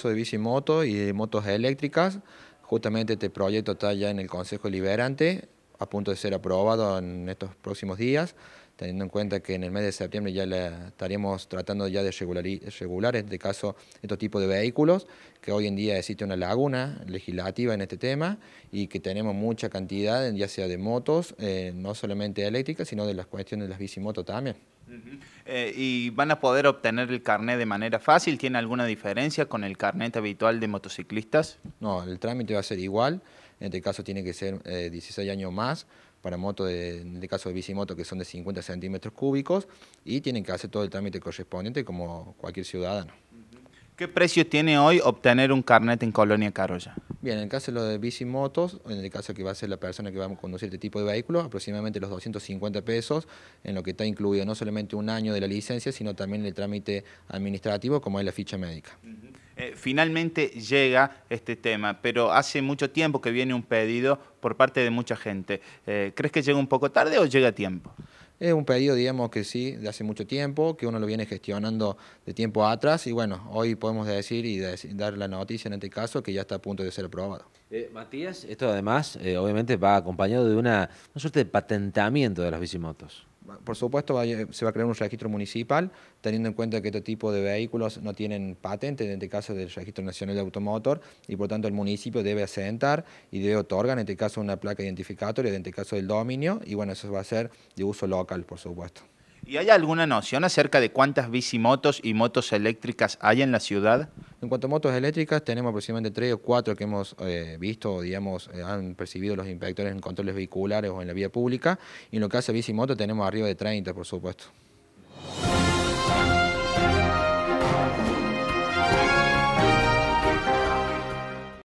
de bicimotos y motos eléctricas. Justamente este proyecto está ya en el Consejo Liberante, a punto de ser aprobado en estos próximos días teniendo en cuenta que en el mes de septiembre ya estaremos tratando ya de regular, este caso, estos tipos de vehículos, que hoy en día existe una laguna legislativa en este tema y que tenemos mucha cantidad, ya sea de motos, eh, no solamente eléctricas, sino de las cuestiones de las bicimotos también. Eh, ¿Y van a poder obtener el carnet de manera fácil? ¿Tiene alguna diferencia con el carnet habitual de motociclistas? No, el trámite va a ser igual. En este caso tiene que ser 16 eh, años más para motos, en el este caso de bicimoto, que son de 50 centímetros cúbicos, y tienen que hacer todo el trámite correspondiente como cualquier ciudadano. ¿Qué precio tiene hoy obtener un carnet en Colonia Carolla? Bien, en el caso de lo de bicimotos, en el caso que va a ser la persona que va a conducir este tipo de vehículo, aproximadamente los 250 pesos, en lo que está incluido no solamente un año de la licencia, sino también el trámite administrativo, como es la ficha médica. Eh, finalmente llega este tema, pero hace mucho tiempo que viene un pedido por parte de mucha gente. Eh, ¿Crees que llega un poco tarde o llega a tiempo? Es un pedido, digamos que sí, de hace mucho tiempo, que uno lo viene gestionando de tiempo atrás y bueno, hoy podemos decir y dar la noticia en este caso que ya está a punto de ser aprobado. Eh, Matías, esto además obviamente va acompañado de una, una suerte de patentamiento de las bicimotos. Por supuesto, se va a crear un registro municipal, teniendo en cuenta que este tipo de vehículos no tienen patente, en este caso del Registro Nacional de Automotor, y por tanto el municipio debe asentar y debe otorgar, en este caso, una placa identificatoria, en este caso del dominio, y bueno, eso va a ser de uso local, por supuesto. ¿Y hay alguna noción acerca de cuántas bicimotos y motos eléctricas hay en la ciudad? En cuanto a motos eléctricas, tenemos aproximadamente tres o cuatro que hemos eh, visto, digamos, eh, han percibido los inspectores en controles vehiculares o en la vía pública. Y en lo que hace bicimoto, tenemos arriba de 30, por supuesto.